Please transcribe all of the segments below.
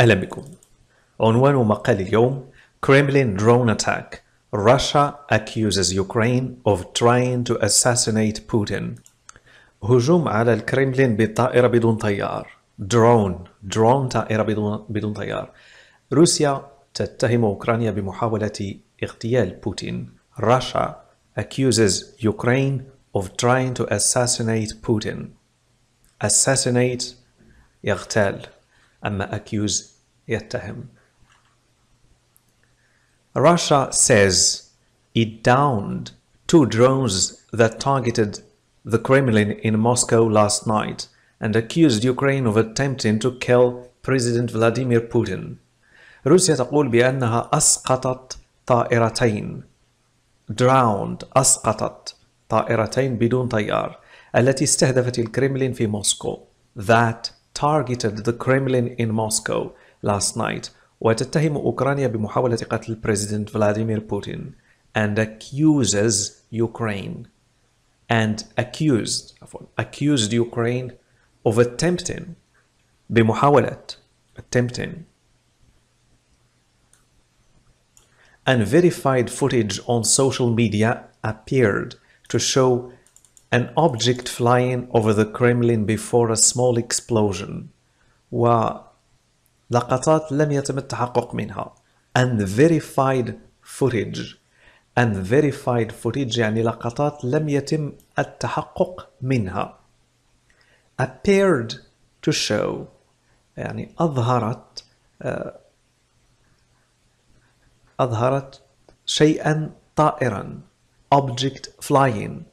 أهلا بكم عنوان مقال اليوم Kremlin drone attack Russia accuses Ukraine of trying to assassinate Putin هجوم على الكريملين بطائرة بدون طيار درون درون طائرة بدون بدون طيار روسيا تتهم أوكرانيا بمحاولة اغتيال بوتين Russia accuses Ukraine of trying to assassinate Putin assassinate يغتال أما accuse يتهم Russia says it downed two drones that targeted the Kremlin in Moscow last night and accused Ukraine of attempting to kill President Vladimir Putin. روسيا تقول بأنها أسقطت طائرتين drowned أسقطت طائرتين بدون طيار التي استهدفت الكرملين في موسكو that targeted the Kremlin in Moscow last night وتتهم أوكرانيا بمحاولة قتل President Vladimir Putin and accuses Ukraine and accused accused Ukraine of attempting بمحاولة attempting Unverified footage on social media appeared to show an object flying over the Kremlin before a small explosion ولقطات لم يتم التحقق منها and verified footage and verified footage يعني لقطات لم يتم التحقق منها appeared to show يعني أظهرت أظهرت شيئا طائرا object flying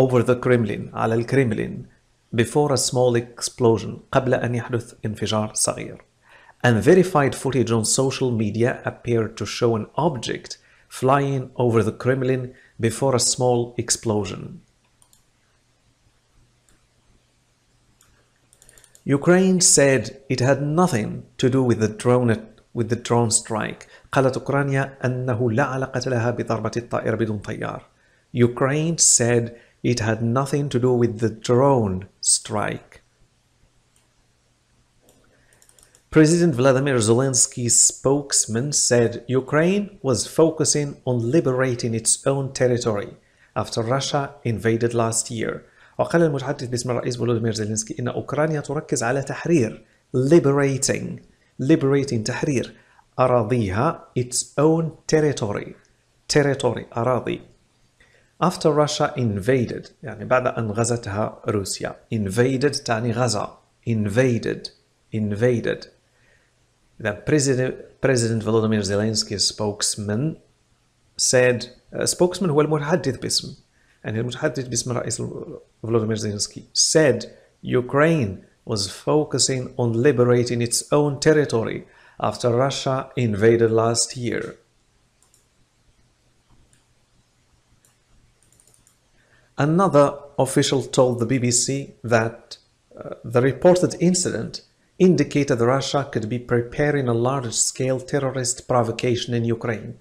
over the Kremlin على الكريملين, before a small explosion قبل أن يحدث انفجار صغير. Unverified footage on social media appeared to show an object flying over the Kremlin before a small explosion. Ukraine said it had nothing to do with the drone with the drone strike. قالت أوكرانيا أنه لا علاقة لها بضربة الطائرة بدون طيار. Ukraine said it had nothing to do with the drone strike. President Vladimir Zelensky's spokesman said Ukraine was focusing on liberating its own territory after Russia invaded last year. وقال المتحدث باسم الرئيس بولودمير زيلينسكي إن أوكرانيا تركز على تحرير liberating liberating تحرير أراضيها its own territory territory أراضي after Russia invaded يعني بعد أن غزتها روسيا invaded تعني غزا invaded invaded the president President Volodymyr Zelensky's spokesman said uh, spokesman هو المتحدث باسم يعني المتحدث باسم الرئيس Volodymyr Zelensky said Ukraine was focusing on liberating its own territory after Russia invaded last year Another official told the BBC that uh, the reported incident indicated Russia could be preparing a large-scale terrorist provocation in Ukraine.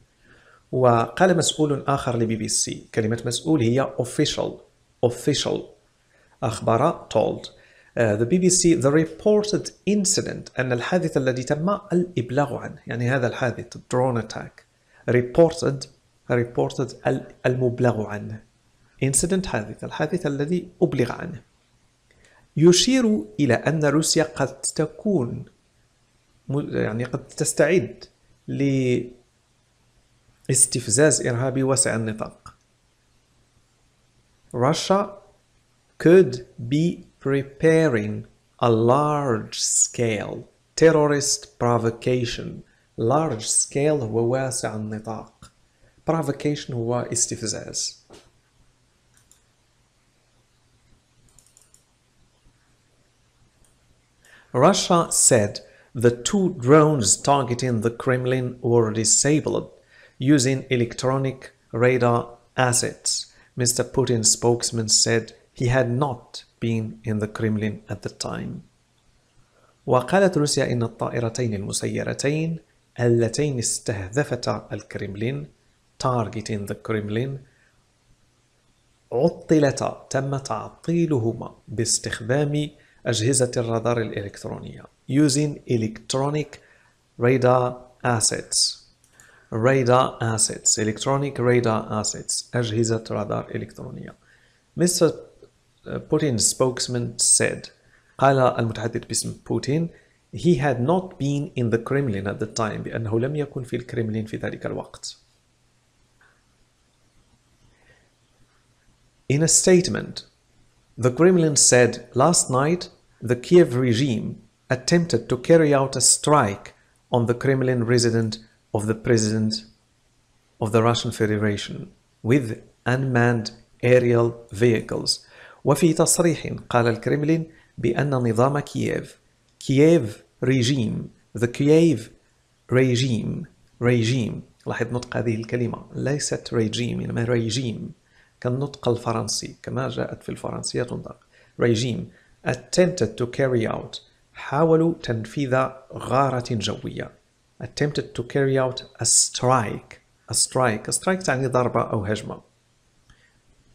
وقال مسؤول آخر لبي بي سي كلمة مسؤول هي official official أخبار told uh, the BBC the reported incident أن الحادث الذي تم الإبلاغ عنه يعني هذا الحادث drone attack reported reported المبلغ عنه incident حادثة الحادث الذي أبلغ عنه يشير إلى أن روسيا قد تكون يعني قد تستعد لاستفزاز إرهابي واسع النطاق Russia could be preparing a large-scale terrorist provocation large-scale هو واسع النطاق provocation هو استفزاز Russia said the two drones targeting the Kremlin were disabled using electronic radar assets. Mr. Putin's spokesman said he had not been in the Kremlin at the time. وقالت روسيا إن الطائرتين المسيرتين اللتين استهدفتا الكرملين targeting the Kremlin عطلتا تم تعطيلهما باستخدام أجهزة الرادار الإلكترونية using electronic radar assets radar assets electronic radar assets أجهزة رادار إلكترونية Mr. Putin's spokesman said قال المتحدث باسم بوتين he had not been in the Kremlin at the time بأنه لم يكن في الكرملين في ذلك الوقت In a statement The Kremlin said last night the Kiev regime attempted to carry out a strike on the Kremlin resident of the president of the Russian Federation with unmanned aerial vehicles وفي تصريح قال الكرملين بأن نظام كييف كييف ريجيم the Kiev regime regime لاحظ نطق هذه الكلمة ليست regime إنما regime كالنطق الفرنسي كما جاءت في الفرنسية تنطق regime attempted to carry out حاولوا تنفيذ غارة جوية attempted to carry out a strike a strike a strike تعني ضربة أو هجمة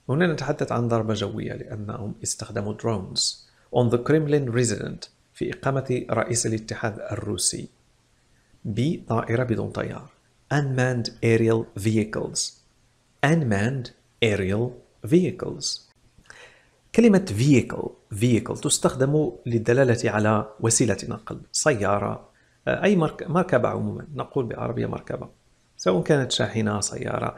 هنا نتحدث عن ضربة جوية لأنهم استخدموا drones on the Kremlin resident في إقامة رئيس الاتحاد الروسي ب طائرة بدون طيار unmanned aerial vehicles unmanned aerial vehicles كلمة vehicle vehicle تستخدم للدلالة على وسيلة نقل سيارة أي مركبة عموما نقول بعربية مركبة سواء كانت شاحنة سيارة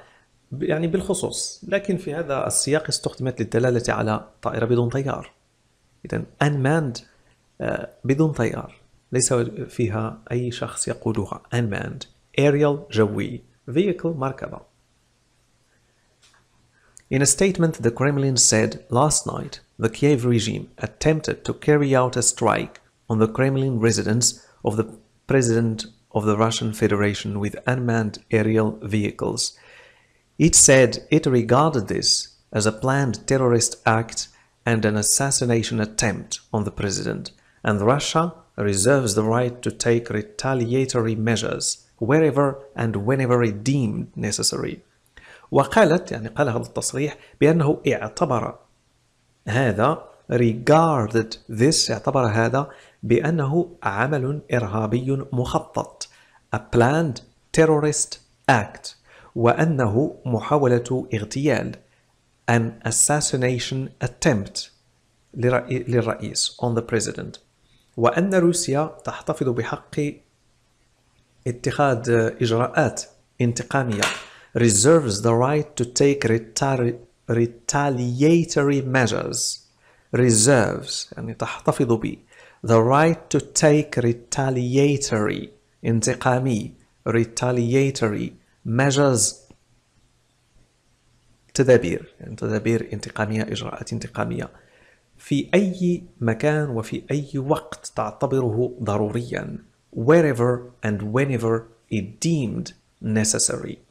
يعني بالخصوص لكن في هذا السياق استخدمت للدلالة على طائرة بدون طيار إذا unmanned آه، بدون طيار ليس فيها أي شخص يقودها unmanned aerial جوي vehicle مركبة In a statement, the Kremlin said last night the Kiev regime attempted to carry out a strike on the Kremlin residence of the president of the Russian Federation with unmanned aerial vehicles. It said it regarded this as a planned terrorist act and an assassination attempt on the president, and Russia reserves the right to take retaliatory measures wherever and whenever it deemed necessary. وقالت يعني قال هذا التصريح بأنه اعتبر هذا regarded this اعتبر هذا بأنه عمل إرهابي مخطط a planned terrorist act وأنه محاولة اغتيال an assassination attempt للرئيس on the president وأن روسيا تحتفظ بحق اتخاذ إجراءات انتقامية reserves the right to take retali retaliatory measures reserves يعني تحتفظ به the right to take retaliatory انتقامي retaliatory measures تدابير يعني تدابير انتقامية إجراءات انتقامية في أي مكان وفي أي وقت تعتبره ضروريا wherever and whenever it deemed necessary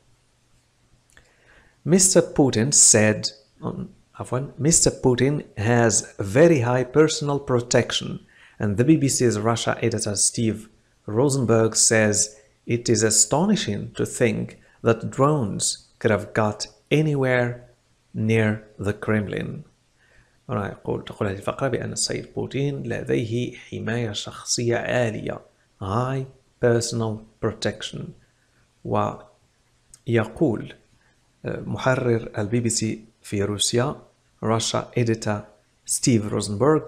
Mr. Putin said, Mr. Um, Putin has very high personal protection and the BBC's Russia editor Steve Rosenberg says it is astonishing to think that drones could have got anywhere near the Kremlin. يقول تقول هذه الفقرة بأن السيد بوتين لديه حماية شخصية عالية high personal protection ويقول محرر البي بي سي في روسيا راشا إديتا ستيف روزنبرغ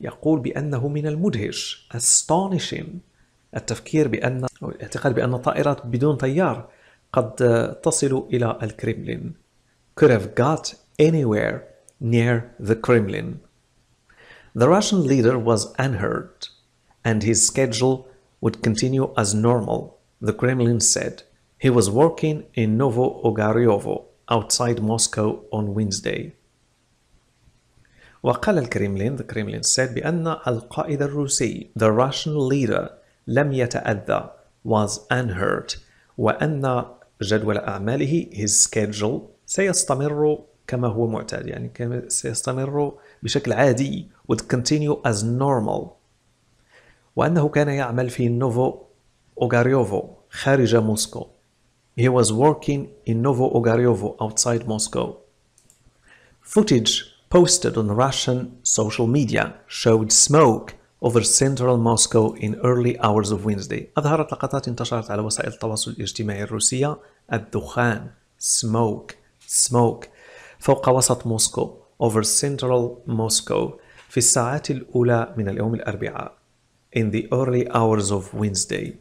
يقول بأنه من المدهش astonishing التفكير بأن أو الاعتقاد بأن الطائرات بدون طيار قد تصل إلى الكرملين could have got anywhere near the Kremlin. The Russian leader was unheard and his schedule would continue as normal, the Kremlin said. He was working in Novo-Ogaryovo outside Moscow on Wednesday. وقال الكرملين the Kremlin said بأن القائد الروسي the Russian leader لم يتأذى was unhurt وأن جدول أعماله his schedule سيستمر كما هو معتاد يعني كما سيستمر بشكل عادي would continue as normal وأنه كان يعمل في نوفو أوغاريوفو خارج موسكو he was working in Novo Ogaryovo outside Moscow. Footage posted on Russian social media showed smoke over central Moscow in early hours of Wednesday. أظهرت لقطات انتشرت على وسائل التواصل الاجتماعي الروسية الدخان smoke smoke فوق وسط موسكو over central Moscow في الساعات الأولى من اليوم الأربعاء in the early hours of Wednesday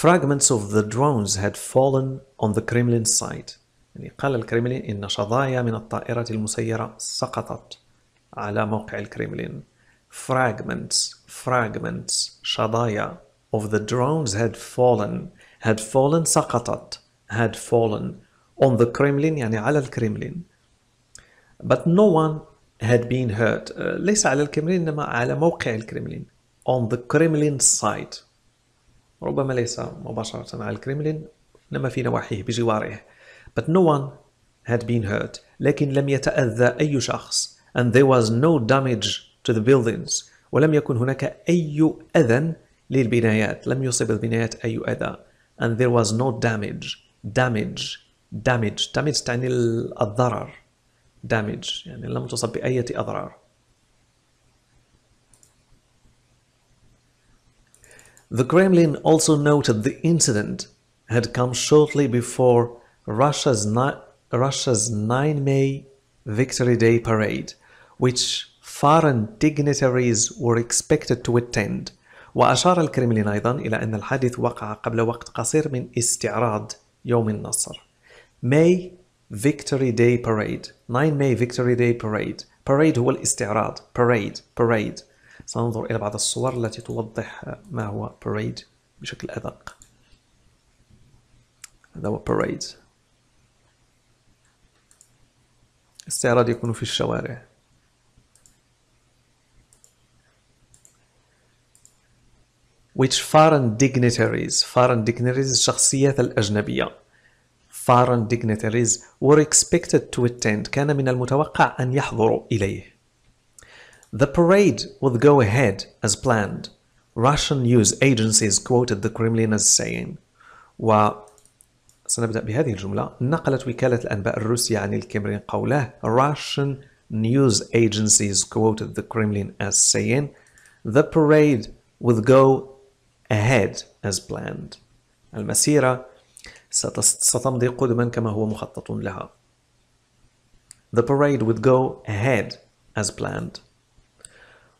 Fragments of the drones had fallen on the Kremlin side. يعني قال الكرملين إن شظايا من الطائرة المسيرة سقطت على موقع الكرملين. Fragments, fragments, شظايا of the drones had fallen, had fallen سقطت, had fallen on the Kremlin يعني على الكرملين. But no one had been hurt. Uh, ليس على الكرملين إنما على موقع الكرملين. On the Kremlin side. ربما ليس مباشرة على الكريملين إنما في نواحيه بجواره but no one had been hurt لكن لم يتأذى أي شخص and there was no damage to the buildings ولم يكن هناك أي أذى للبنايات لم يصب البنايات أي أذى and there was no damage damage damage damage تعني الضرر damage يعني لم تصب بأية أضرار The Kremlin also noted the incident had come shortly before Russia's, ni Russia's 9 May Victory Day parade, which foreign dignitaries were expected to attend. وأشار الكرملين أيضا إلى أن الحادث وقع قبل وقت قصير من استعراض يوم النصر. May Victory Day Parade 9 May Victory Day Parade Parade هو الاستعراض Parade Parade سننظر إلى بعض الصور التي توضح ما هو parade بشكل أدق هذا هو parade استعراض يكون في الشوارع which foreign dignitaries foreign dignitaries الشخصيات الأجنبية foreign dignitaries were expected to attend كان من المتوقع أن يحضروا إليه The parade would go ahead as planned. Russian news agencies quoted the Kremlin as saying و سنبدأ بهذه الجملة نقلت وكالة الأنباء الروسية عن الكمرين قوله Russian news agencies quoted the Kremlin as saying the parade would go ahead as planned المسيرة ستمضي قدما كما هو مخطط لها The parade would go ahead as planned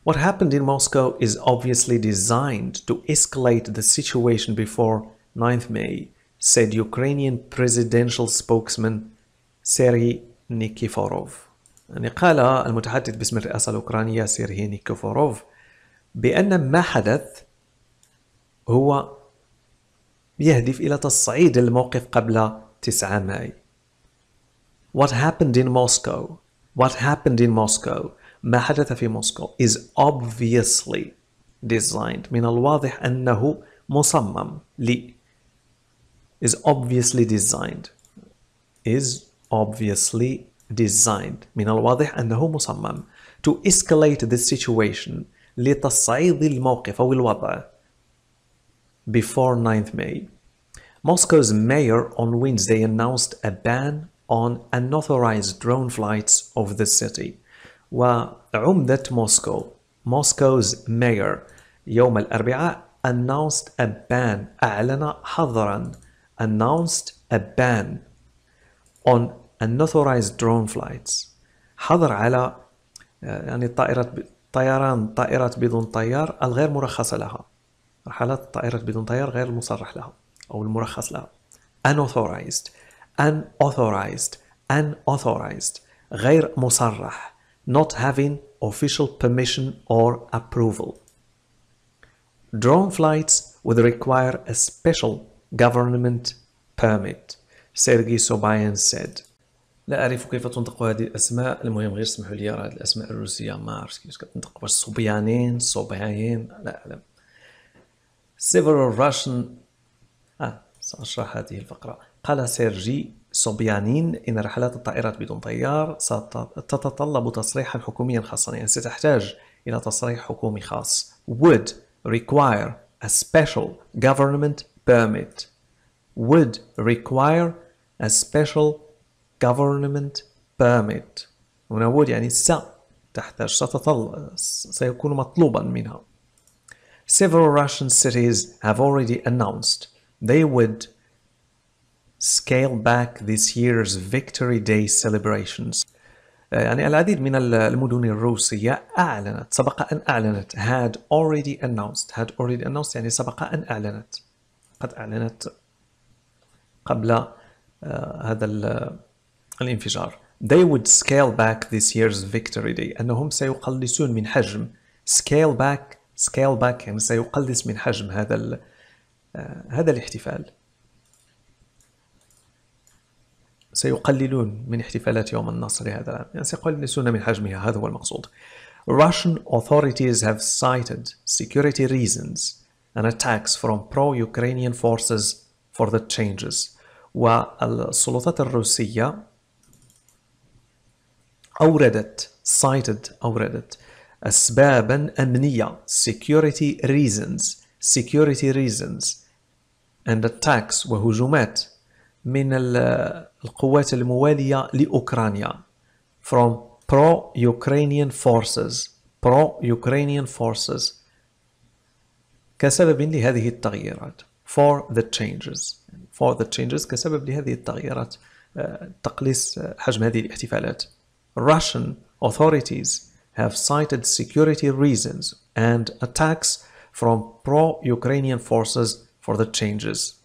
what happened in Moscow is obviously designed to escalate the situation before 9th May, said Ukrainian presidential spokesman سيرغي نيكيفوروف يعني قال المتحدث باسم الرئاسة الأوكرانية سيرغي نيكيفوروف بأن ما حدث هو يهدف إلى تصعيد الموقف قبل 9 ماي What happened in Moscow? What happened in Moscow ما حدث في موسكو is obviously designed من الواضح أنه مصمم لي is obviously designed is obviously designed من الواضح أنه مصمم to escalate the situation لتصعيد الموقف أو الوضع before 9th May Moscow's mayor on Wednesday announced a ban on unauthorized drone flights over the city وعمدة موسكو موسكوز mayor يوم الأربعاء announced a ban أعلن حظرا announced a ban on unauthorized drone flights حظر على آه، يعني الطائرات طيران طائرات بدون طيار الغير مرخصة لها رحلات الطائرات بدون طيار غير المصرح لها أو المرخص لها unauthorized unauthorized unauthorized غير مصرح not having official permission or approval. Drone flights would require a special government permit, Sergei Sobayan said. لا اعرف كيف تنطق هذه الاسماء المهم غير سمحوا لي راه الاسماء الروسيه ما عرفتش كيفاش كتنطق واش صبيانين صبيانين لا اعلم several Russian آه سأشرح هذه الفقرة قال سيرجي صبيانين إن رحلات الطائرات بدون طيار ستتطلب تصريحا حكوميا خاصا يعني ستحتاج إلى تصريح حكومي خاص would require a special government permit would require a special government permit هنا would يعني س تحتاج ستتطلب سيكون مطلوبا منها Several Russian cities have already announced they would scale back this year's Victory Day celebrations. يعني العديد من المدن الروسية أعلنت سبق أن أعلنت had already announced had already announced يعني سبق أن أعلنت قد أعلنت قبل هذا الانفجار they would scale back this year's victory day أنهم سيقلصون من حجم scale back scale back يعني سيقلص من حجم هذا هذا الاحتفال سيقللون من احتفالات يوم النصر هذا العام يعني سيقللون من حجمها هذا هو المقصود Russian authorities have cited security reasons and attacks from pro-Ukrainian forces for the changes والسلطات الروسية أوردت cited أوردت أسبابا أمنية security reasons security reasons and attacks وهجومات من القوات الموالية لأوكرانيا from pro-Ukrainian forces pro-Ukrainian forces كسبب لهذه التغييرات for the changes for the changes كسبب لهذه التغييرات تقليص حجم هذه الاحتفالات Russian authorities have cited security reasons and attacks from pro-Ukrainian forces for the changes